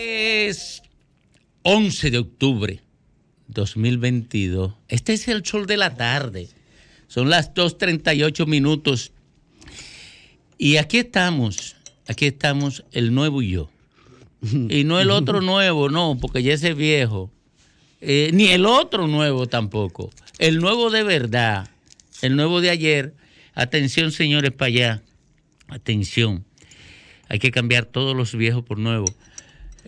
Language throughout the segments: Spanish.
Es 11 de octubre 2022. Este es el sol de la tarde. Son las 2.38 minutos. Y aquí estamos. Aquí estamos el nuevo yo. Y no el otro nuevo, no, porque ya ese viejo. Eh, ni el otro nuevo tampoco. El nuevo de verdad. El nuevo de ayer. Atención, señores, para allá. Atención. Hay que cambiar todos los viejos por nuevos.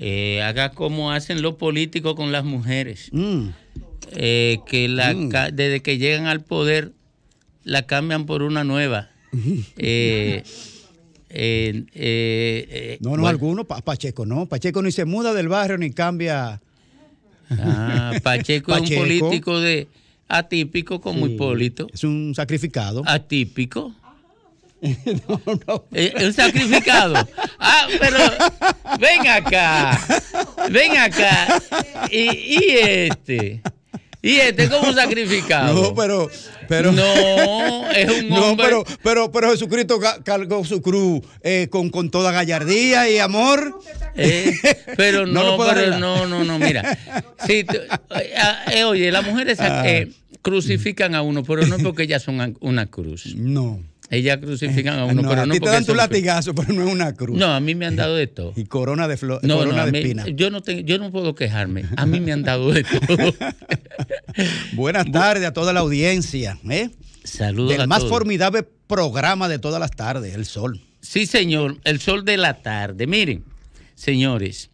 Eh, haga como hacen los políticos con las mujeres, mm. eh, que mm. desde que llegan al poder la cambian por una nueva. Eh, no, no, alguno, Pacheco no, Pacheco ni se muda del barrio ni cambia. Ah, Pacheco, es un político de atípico como Hipólito. Es un sacrificado. Atípico. No, no. Eh, un sacrificado. Ah, pero ven acá. Ven acá. Y, este. Y este como un sacrificado. No, pero. Pero, no, es un hombre. No, pero, pero, pero Jesucristo cargó su cruz eh, con, toda gallardía y amor. Eh, pero no, no no, no, mira. Sí, ah, oye, las mujeres ah. crucifican a uno, pero no es porque ellas son una cruz. No. Ella crucifican a eh, uno, pero no. A ti te dan tu latigazo, pero no es una cruz. No, a mí me han dado de todo. Y corona de flor, corona de espina. yo no, yo no puedo quejarme. A mí me han dado de todo. Buenas tardes a toda la audiencia. ¿eh? Saludos. El más formidable programa de todas las tardes, el sol. Sí, señor, el sol de la tarde. Miren, señores,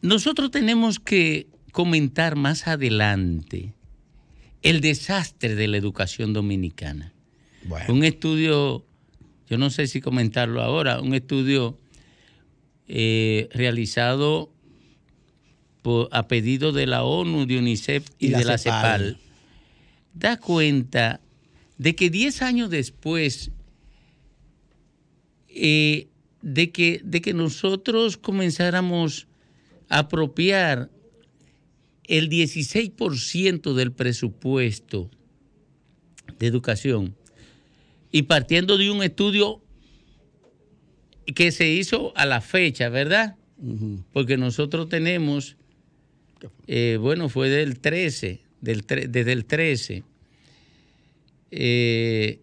nosotros tenemos que comentar más adelante el desastre de la educación dominicana. Un estudio, yo no sé si comentarlo ahora, un estudio eh, realizado a pedido de la ONU, de UNICEF y, de la CEPAL, da cuenta de que 10 años después eh, de, que, de que nosotros comenzáramos a apropiar el 16% del presupuesto de educación y partiendo de un estudio que se hizo a la fecha, ¿verdad? Porque nosotros tenemos, eh, bueno, fue del 13, desde el 13. Eh,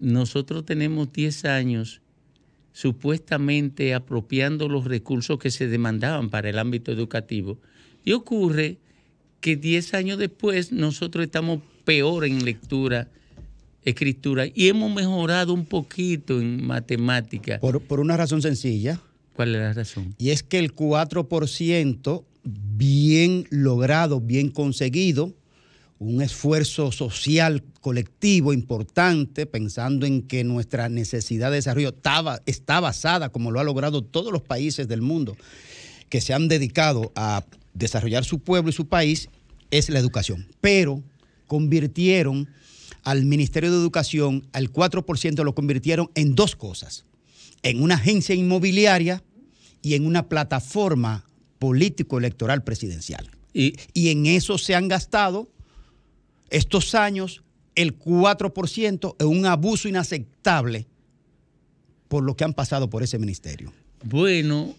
nosotros tenemos 10 años supuestamente apropiando los recursos que se demandaban para el ámbito educativo. Y ocurre que 10 años después nosotros estamos peor en lectura escritura y hemos mejorado un poquito en matemática. Por, una razón sencilla. ¿Cuál es la razón? Y es que el 4% bien logrado, bien conseguido, un esfuerzo social colectivo importante, pensando en que nuestra necesidad de desarrollo estaba, está basada, como lo ha logrado todos los países del mundo, que se han dedicado a desarrollar su pueblo y su país, es la educación. Pero convirtieron al Ministerio de Educación, al 4% lo convirtieron en dos cosas, en una agencia inmobiliaria y en una plataforma político-electoral presidencial. Y, en eso se han gastado estos años el 4% en un abuso inaceptable por lo que han pasado por ese ministerio. Bueno,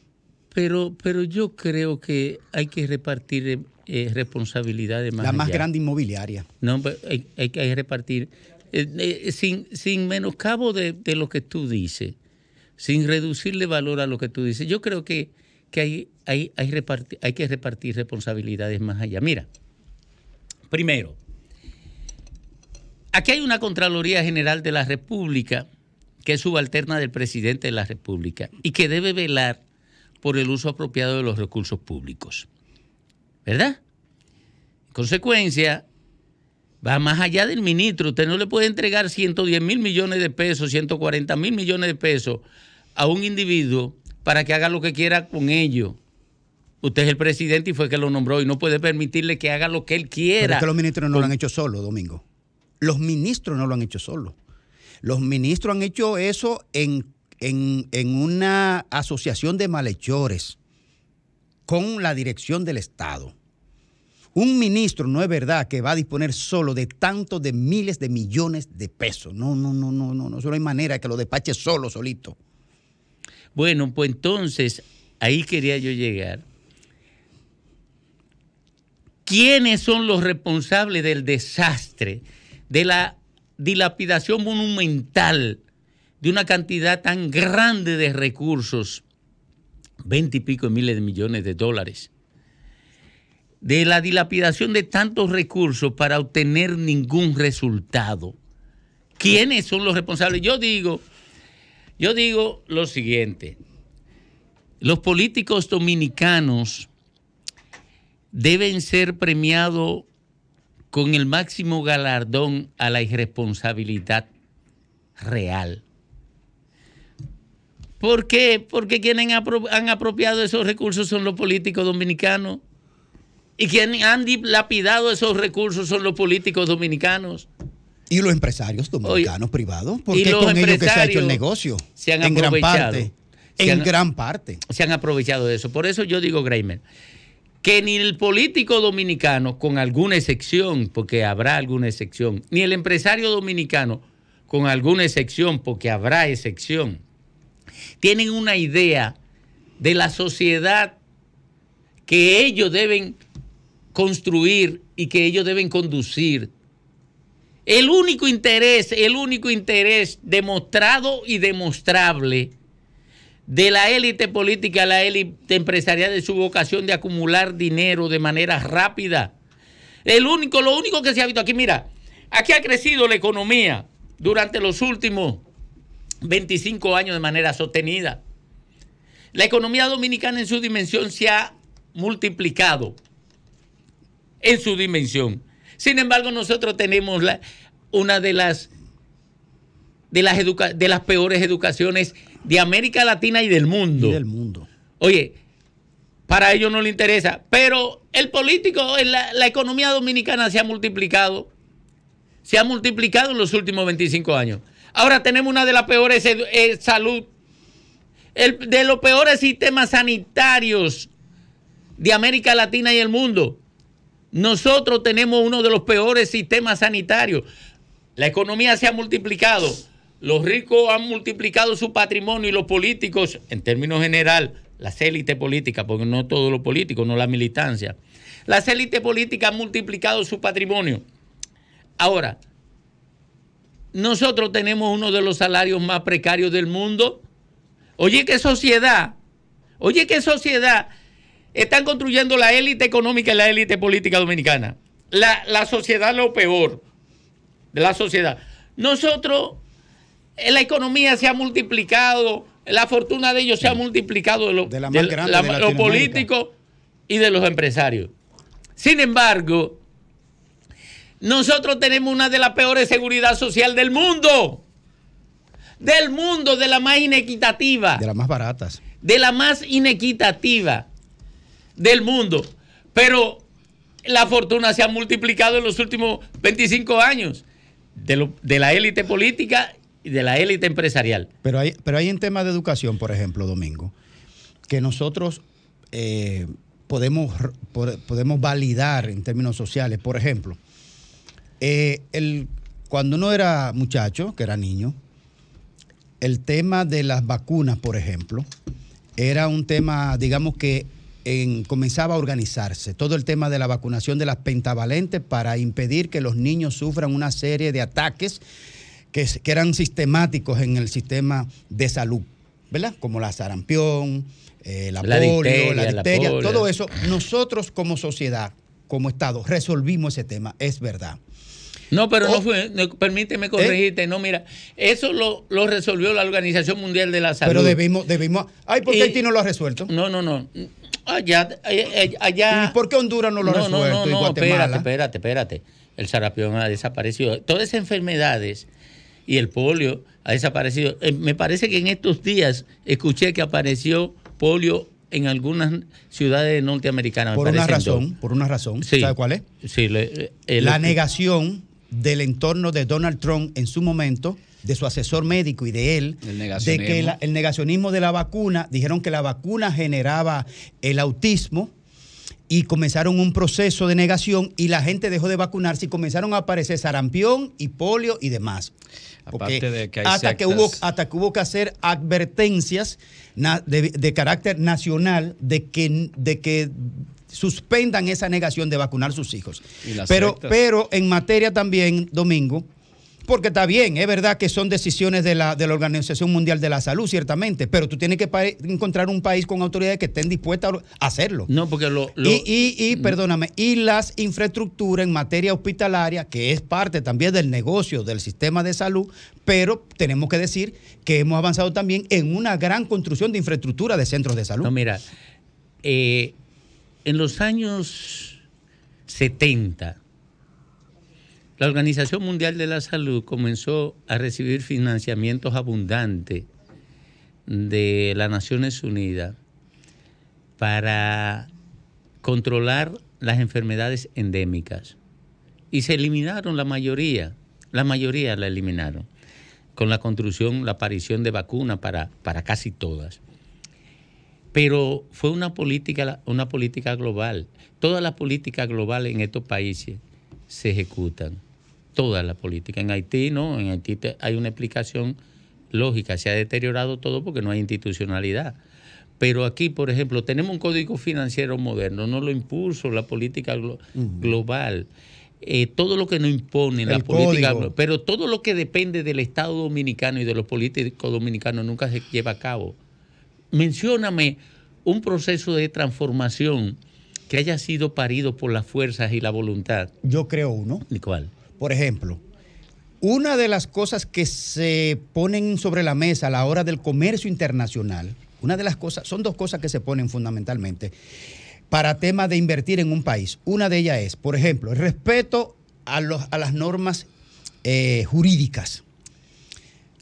pero, pero yo creo que hay que repartir eh, eh, responsabilidades más. La más grande inmobiliaria. No, pues, hay, que repartir. Eh, sin, menoscabo de, lo que tú dices, sin reducirle valor a lo que tú dices. Yo creo que, que hay, hay, hay que repartir responsabilidades más allá. Mira, primero, aquí hay una Contraloría General de la República que es subalterna del presidente de la República y que debe velar por el uso apropiado de los recursos públicos. ¿Verdad? En consecuencia, va más allá del ministro. Usted no le puede entregar 110 mil millones de pesos, 140 mil millones de pesos a un individuo para que haga lo que quiera con ello. Usted es el presidente y fue que lo nombró y no puede permitirle que haga lo que él quiera. Pero que los ministros no lo han hecho solo, Domingo. Los ministros no lo han hecho solo. Los ministros han hecho eso en en, una asociación de malhechores con la dirección del Estado. Un ministro no es verdad que va a disponer solo de tantos de miles de millones de pesos. No, no, no, no, no, no. Eso hay manera que lo despache solo, solito. Bueno, pues entonces, ahí quería yo llegar. ¿Quiénes son los responsables del desastre, de la dilapidación monumental de una cantidad tan grande de recursos, de miles de millones de dólares, de la dilapidación de tantos recursos para obtener ningún resultado. ¿Quiénes son los responsables? Yo digo, yo digo lo siguiente. Los políticos dominicanos deben ser premiados con el máximo galardón a la irresponsabilidad real. ¿Por qué? Porque quienes han apropiado esos recursos son los políticos dominicanos. Y quienes han lapidado esos recursos son los políticos dominicanos. Y los empresarios dominicanos privados, porque es con ellos que se ha hecho el negocio. Se han en gran parte. en gran parte. Se han aprovechado de eso. Por eso yo digo, Greimer, que ni el político dominicano, con alguna excepción, porque habrá alguna excepción, ni el empresario dominicano, con alguna excepción, porque habrá excepción tienen una idea de la sociedad que ellos deben construir y que ellos deben conducir. El único interés, el único interés demostrado y demostrable de la élite política, la élite empresarial de su vocación de acumular dinero de manera rápida. El único, lo único que se ha visto aquí, mira, aquí ha crecido la economía durante los últimos 25 años de manera sostenida. La economía dominicana en su dimensión se ha multiplicado, en su dimensión. Sin embargo, nosotros tenemos la, una de las, de las, educa, de las peores educaciones de América Latina y del mundo. del mundo. Oye, para ellos no le interesa, pero el político, la, la economía dominicana se ha multiplicado, se ha multiplicado en los últimos 25 años. Ahora tenemos una de las peores eh, eh, salud, de los peores sistemas sanitarios de América Latina y el mundo. Nosotros tenemos uno de los peores sistemas sanitarios. La economía se ha multiplicado, los ricos han multiplicado su patrimonio y los políticos, en términos general, las élites políticas, porque no todos los políticos, no la militancia. Las élites políticas han multiplicado su patrimonio. Ahora, nosotros tenemos uno de los salarios más precarios del mundo. Oye, qué sociedad. Oye, qué sociedad. Están construyendo la élite económica y la élite política dominicana. La, la sociedad lo peor de la sociedad. Nosotros, eh, la economía se ha multiplicado, la fortuna de ellos se ha multiplicado de, de los políticos y de los empresarios. Sin embargo, nosotros tenemos una de las peores seguridad social del mundo. Del mundo, de la más inequitativa. De las más baratas. De la más inequitativa del mundo. Pero la fortuna se ha multiplicado en los últimos 25 años de, la élite política y de la élite empresarial. Pero hay, pero hay en temas de educación, por ejemplo, Domingo, que nosotros eh, podemos, podemos validar en términos sociales. Por ejemplo, eh, el, cuando uno era muchacho, que era niño, el tema de las vacunas, por ejemplo, era un tema, digamos que comenzaba a organizarse todo el tema de la vacunación de las pentavalentes para impedir que los niños sufran una serie de ataques que, eran sistemáticos en el sistema de salud, ¿verdad? Como la sarampión, eh, la, la, polio, la todo eso. Nosotros como sociedad, como Estado, resolvimos ese tema, es verdad. No, pero no oh. fue, permíteme corregirte, eh. no, mira, eso lo, resolvió la Organización Mundial de la Salud. Pero debimos, debimos, ay, ¿por qué Haití no lo ha resuelto? No, no, no. Allá, eh, eh, allá. ¿Y por qué Honduras no lo ha resuelto? No, no, no, espérate, espérate, espérate. El sarapión ha desaparecido. Todas esas enfermedades y el polio ha desaparecido. me parece que en estos días escuché que apareció polio en algunas ciudades norteamericanas. Por una razón, por una razón. Sí. ¿Sabe cuál es? Sí, la negación del entorno de Donald Trump en su momento, de su asesor médico y de él, de que el negacionismo de la vacuna, dijeron que la vacuna generaba el autismo y comenzaron un proceso de negación y la gente dejó de vacunarse y comenzaron a aparecer sarampión y polio y demás. Aparte de que hasta, que hubo, hasta que hubo que hacer advertencias de, carácter nacional de que, de que suspendan esa negación de vacunar sus hijos. Pero, pero en materia también, Domingo, porque está bien, es verdad que son decisiones de la, de la Organización Mundial de la Salud, ciertamente, pero tú tienes que encontrar un país con autoridades que estén dispuestas a hacerlo. No, porque lo... Y, y, mm. perdóname, y las infraestructuras en materia hospitalaria, que es parte también del negocio del sistema de salud, pero tenemos que decir que hemos avanzado también en una gran construcción de infraestructura de centros de salud. No, mira, eh, en los años 70, la Organización Mundial de la Salud comenzó a recibir financiamientos abundantes de las Naciones Unidas para controlar las enfermedades endémicas. Y se eliminaron la mayoría, la mayoría la eliminaron, con la construcción, la aparición de vacunas para, para casi todas. Pero fue una política, una política global. Todas las políticas globales en estos países se ejecutan. Todas las políticas. En Haití no, en Haití hay una explicación lógica. Se ha deteriorado todo porque no hay institucionalidad. Pero aquí, por ejemplo, tenemos un código financiero moderno, no lo impuso la política global. Eh, todo lo que nos impone la política, global. pero todo lo que depende del Estado dominicano y de los políticos dominicanos nunca se lleva a cabo mencióname un proceso de transformación que haya sido parido por las fuerzas y la voluntad. Yo creo uno. ¿Y cuál? Por ejemplo, una de las cosas que se ponen sobre la mesa a la hora del comercio internacional, una de las cosas, son dos cosas que se ponen fundamentalmente para temas de invertir en un país. Una de ellas es, por ejemplo, el respeto a, los, a las normas eh, jurídicas.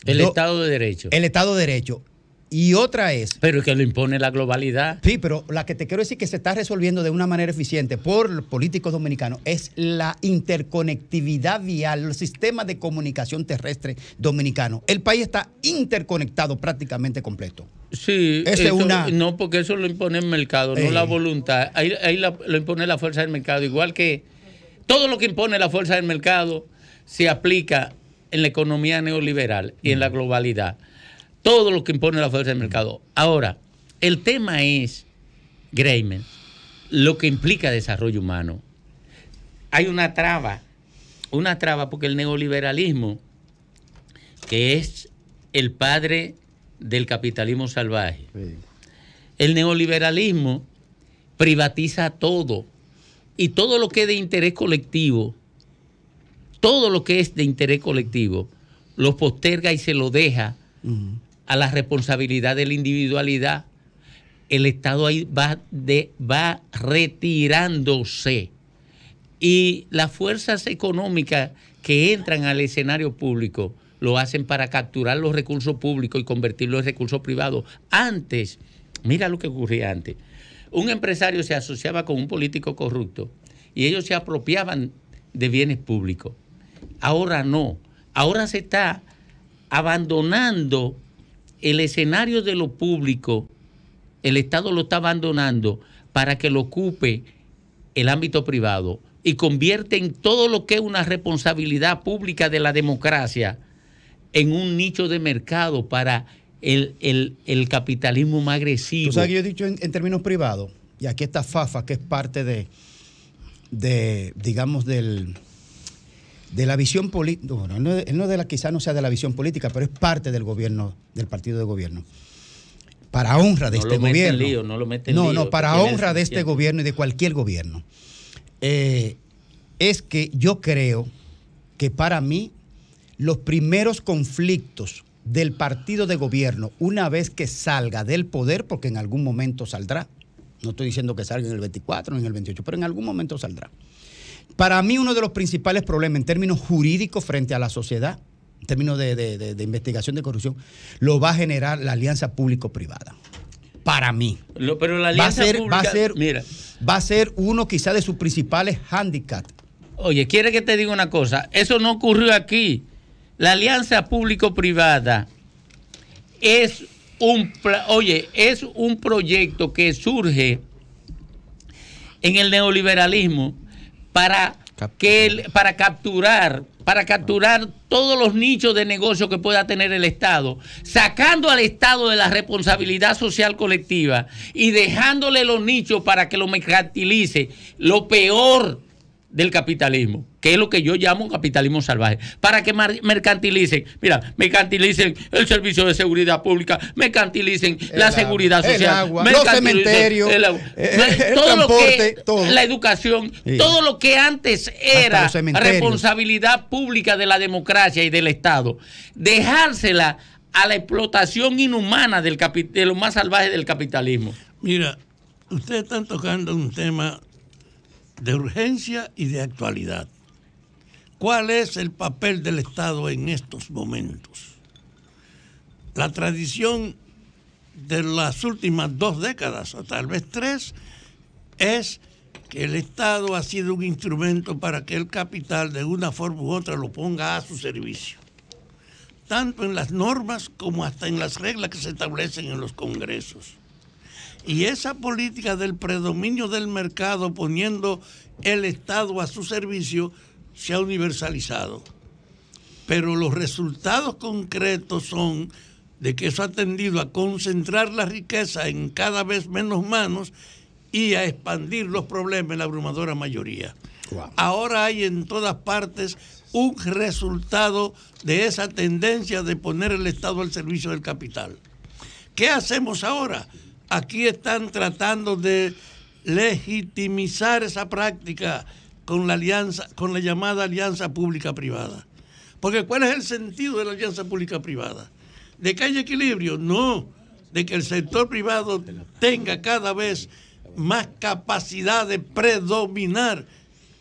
El Estado de Derecho. El Estado de Derecho. Y otra es. Pero que lo impone la globalidad. Sí, pero la que te quiero decir que se está resolviendo de una manera eficiente por los políticos dominicanos es la interconectividad vial, El sistema de comunicación terrestre dominicano. El país está interconectado prácticamente completo. Sí, es una... no, porque eso lo impone el mercado, no la eh. voluntad. Ahí, lo impone la fuerza del mercado. Igual que todo lo que impone la fuerza del mercado se aplica en la economía neoliberal y en la globalidad todo lo que impone la fuerza del mercado. Ahora, el tema es, Greyman, lo que implica desarrollo humano. Hay una traba, una traba porque el neoliberalismo, que es el padre del capitalismo salvaje, el neoliberalismo privatiza todo y todo lo que es de interés colectivo, todo lo que es de interés colectivo, lo posterga y se lo deja a la responsabilidad de la individualidad, el Estado ahí va, de, va retirándose. Y las fuerzas económicas que entran al escenario público lo hacen para capturar los recursos públicos y convertirlos en recursos privados. Antes, mira lo que ocurría antes, un empresario se asociaba con un político corrupto y ellos se apropiaban de bienes públicos. Ahora no, ahora se está abandonando el escenario de lo público, el Estado lo está abandonando para que lo ocupe el ámbito privado y convierte en todo lo que es una responsabilidad pública de la democracia en un nicho de mercado para el, capitalismo más agresivo. Tú sabes que yo he dicho en, términos privados, y aquí está FAFA, que es parte de, de digamos, del, de la visión política, bueno, no, él no de la, quizás no sea de la visión política, pero es parte del gobierno, del partido de gobierno. Para honra de este gobierno. no, lo mete no, no, para honra de este gobierno y de cualquier gobierno. Eh, es que yo creo que para mí los primeros conflictos del partido de gobierno, una vez que salga del poder, porque en algún momento saldrá, no estoy diciendo que salga en el 24 ni en el 28, pero en algún momento saldrá para mí uno de los principales problemas en términos jurídicos frente a la sociedad, en términos de, investigación de corrupción, lo va a generar la alianza público-privada. Para mí. pero la alianza va a ser, va mira. Va a ser uno quizá de sus principales handicaps. Oye, quiere que te diga una cosa. Eso no ocurrió aquí. La alianza público-privada es un, oye, es un proyecto que surge en el neoliberalismo para, que, para capturar para capturar todos los nichos de negocio que pueda tener el Estado, sacando al Estado de la responsabilidad social colectiva y dejándole los nichos para que lo mercantilice, lo peor del capitalismo que es lo que yo llamo capitalismo salvaje, para que mercantilicen, mira, mercantilicen el servicio de seguridad pública, mercantilicen la seguridad social, el agua, eh, los cementerios, eh, el, la educación, todo lo que antes era responsabilidad pública de la democracia y del Estado, dejársela a la explotación inhumana del de lo más salvaje del capitalismo. Mira, ustedes están tocando un tema de urgencia y de actualidad ¿Cuál es el papel del Estado en estos momentos? La tradición de las últimas dos décadas, o tal vez tres, es que el Estado ha sido un instrumento para que el capital de una forma u otra lo ponga a su servicio, tanto en las normas como hasta en las reglas que se establecen en los congresos. Y esa política del predominio del mercado poniendo el Estado a su servicio se ha universalizado. Pero los resultados concretos son de que eso ha tendido a concentrar la riqueza en cada vez menos manos y a expandir los problemas en la abrumadora mayoría. Ahora hay en todas partes un resultado de esa tendencia de poner el Estado al servicio del capital. ¿Qué hacemos ahora? Aquí están tratando de legitimizar esa práctica con la alianza, con la llamada alianza pública-privada. Porque ¿cuál es el sentido de la alianza pública-privada? ¿De que haya equilibrio? No, de que el sector privado tenga cada vez más capacidad de predominar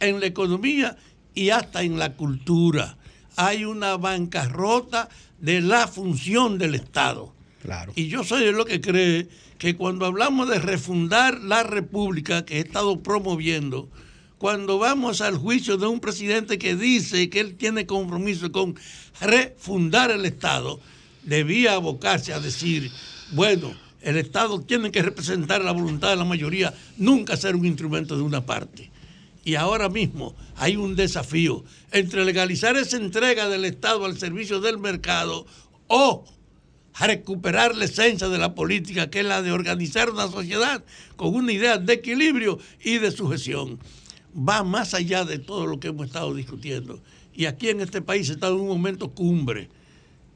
en la economía y hasta en la cultura. Hay una bancarrota de la función del Estado. Claro. Y yo soy de lo que cree que cuando hablamos de refundar la República que he estado promoviendo, cuando vamos al juicio de un presidente que dice que él tiene compromiso con refundar el Estado, debía abocarse a decir, bueno, el Estado tiene que representar la voluntad de la mayoría, nunca ser un instrumento de una parte. Y ahora mismo hay un desafío entre legalizar esa entrega del Estado al servicio del mercado o recuperar la esencia de la política, que es la de organizar una sociedad con una idea de equilibrio y de sujeción va más allá de todo lo que hemos estado discutiendo. Y aquí en este país está en un momento cumbre.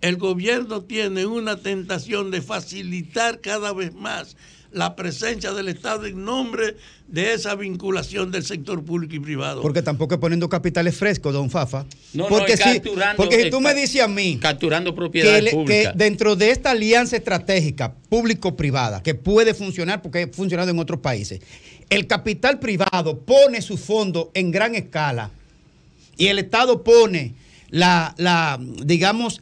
El gobierno tiene una tentación de facilitar cada vez más la presencia del Estado en nombre de esa vinculación del sector público y privado. Porque tampoco poniendo capitales frescos, don Fafa. No, porque, si, porque si tú me dices a mí capturando propiedad que, pública. dentro de esta alianza estratégica público-privada, que puede funcionar porque ha funcionado en otros países, el capital privado pone su fondo en gran escala y el Estado pone la digamos,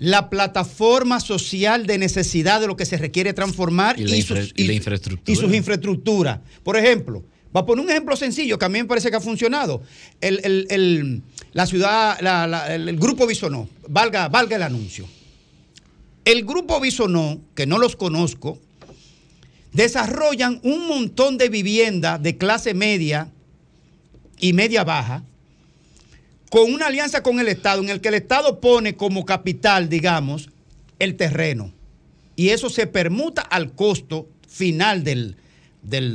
la plataforma social de necesidad de lo que se requiere transformar y, sus, y, infraestructuras. Por ejemplo, va a poner un ejemplo sencillo que a mí me parece que ha funcionado. El, la ciudad, el grupo Bisonó, valga, valga el anuncio. El grupo Bisonó, que no los conozco, desarrollan un montón de viviendas de clase media y media baja con una alianza con el Estado, en el que el Estado pone como capital, digamos, el terreno. Y eso se permuta al costo final del, de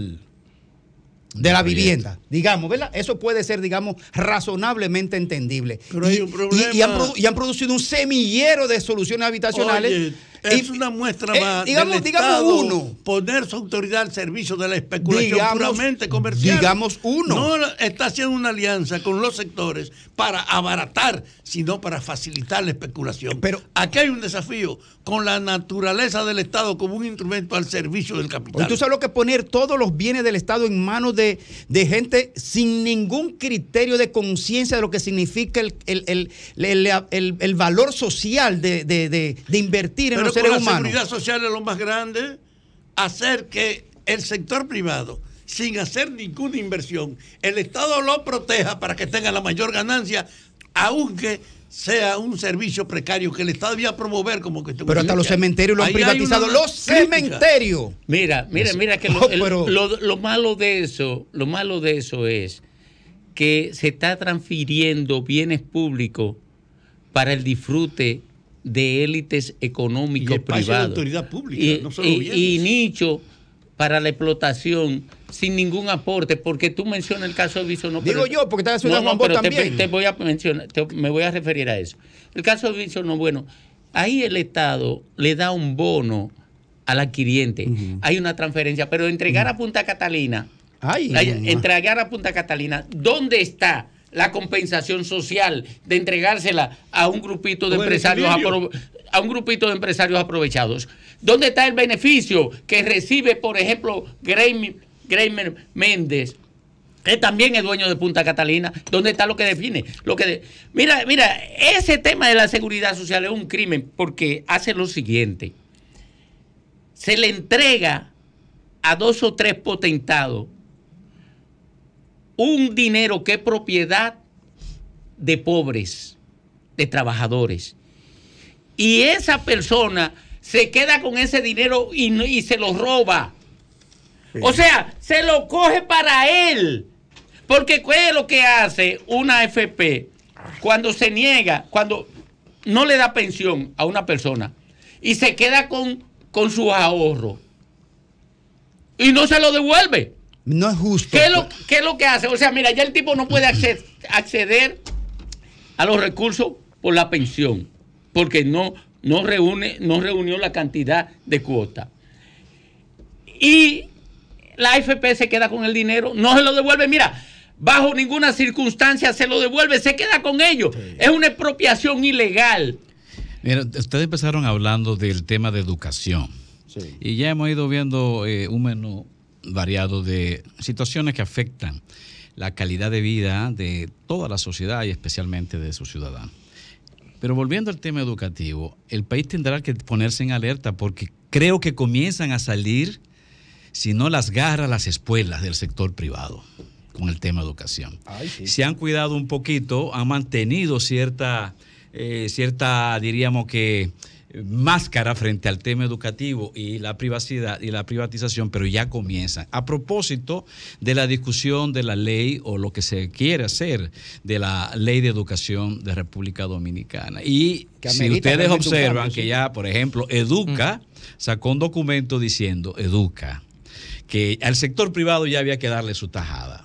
la, vivienda, digamos, ¿verdad? Eso puede ser, digamos, razonablemente entendible. Pero y, hay un problema. Y, han, producido un semillero de soluciones habitacionales es una muestra eh, más. digamos, uno. Poner su autoridad al servicio de la especulación puramente comercial. Digamos uno. No está haciendo una alianza con los sectores para abaratar, sino para facilitar la especulación. Pero aquí hay un desafío con la naturaleza del Estado como un instrumento al servicio del capital. Tú sabes lo que poner todos los bienes del Estado en manos de, de gente sin ningún criterio de conciencia de lo que significa el, el, el, el valor social de, de, invertir en Pero la seguridad social es lo más grande, hacer que el sector privado, sin hacer ninguna inversión, el Estado lo proteja para que tenga la mayor ganancia, aunque sea un servicio precario que el Estado debía promover como que Pero hasta los cementerios lo han privatizado. ¡Los cementerios! Mira, mira, mira que malo de eso, lo malo de eso es que se está transfiriendo bienes públicos para el disfrute de élites económicos privados. autoridad pública, y, nicho para la explotación sin ningún aporte, porque tú mencionas el caso de Bisonó. yo, porque también. Te, voy a mencionar, me voy a referir a eso. El caso de no bueno, ahí el Estado le da un bono al adquiriente. Hay una transferencia, pero entregar a Punta Catalina, entregar a Punta Catalina, ¿dónde está? la compensación social de entregársela a un grupito de empresarios a un grupito de empresarios aprovechados. ¿Dónde está el beneficio que recibe, por ejemplo, Graham, Méndez? que también es dueño de Punta Catalina, ¿dónde está lo que define? Lo que Mira, mira, ese tema de la seguridad social es un crimen porque hace lo siguiente. Se le entrega a dos o tres potentados un dinero que es propiedad de pobres, de trabajadores. Y esa persona se queda con ese dinero y, y se lo roba. O sea, se lo coge para él. Porque ¿qué es lo que hace una AFP cuando se niega, cuando no le da pensión a una persona y se queda con, con sus ahorros y no se lo devuelve? No es justo. ¿Qué es, lo, lo que hace? O sea, mira, ya el tipo no puede acceder a los recursos por la pensión, porque no, reúne, no reunió la cantidad de cuota. Y la AFP se queda con el dinero, no se lo devuelve. Mira, bajo ninguna circunstancia se lo devuelve, se queda con ello. Es una expropiación ilegal. Mira, ustedes empezaron hablando del tema de educación. Y ya hemos ido viendo eh, un menú variado de situaciones que afectan la calidad de vida de toda la sociedad y especialmente de su ciudadano. Pero volviendo al tema educativo, el país tendrá que ponerse en alerta porque creo que comienzan a salir, si no las garras, las espuelas del sector privado con el tema educación. Se han cuidado un poquito, han mantenido cierta, eh, cierta diríamos que, máscara frente al tema educativo y la privacidad y la privatización, pero ya comienza A propósito de la discusión de la ley o lo que se quiere hacer de la ley de educación de República Dominicana. Y si ustedes observan que ya, por ejemplo, Educa sacó un documento diciendo, Educa, que al sector privado ya había que darle su tajada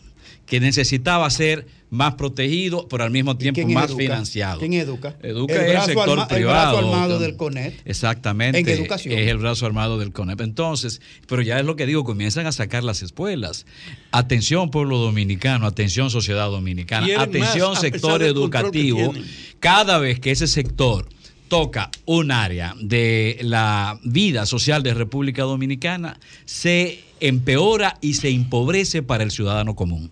que necesitaba ser más protegido, pero al mismo tiempo más financiado. ¿Quién educa? Educa es el sector privado. El brazo armado del CONEP. Exactamente. En educación. Es el brazo armado del CONEP. Entonces, pero ya es lo que digo, comienzan a sacar las espuelas. Atención pueblo dominicano, atención sociedad dominicana, atención sector educativo. Cada vez que ese sector toca un área de la vida social de República Dominicana, se empeora y se empobrece para el ciudadano común.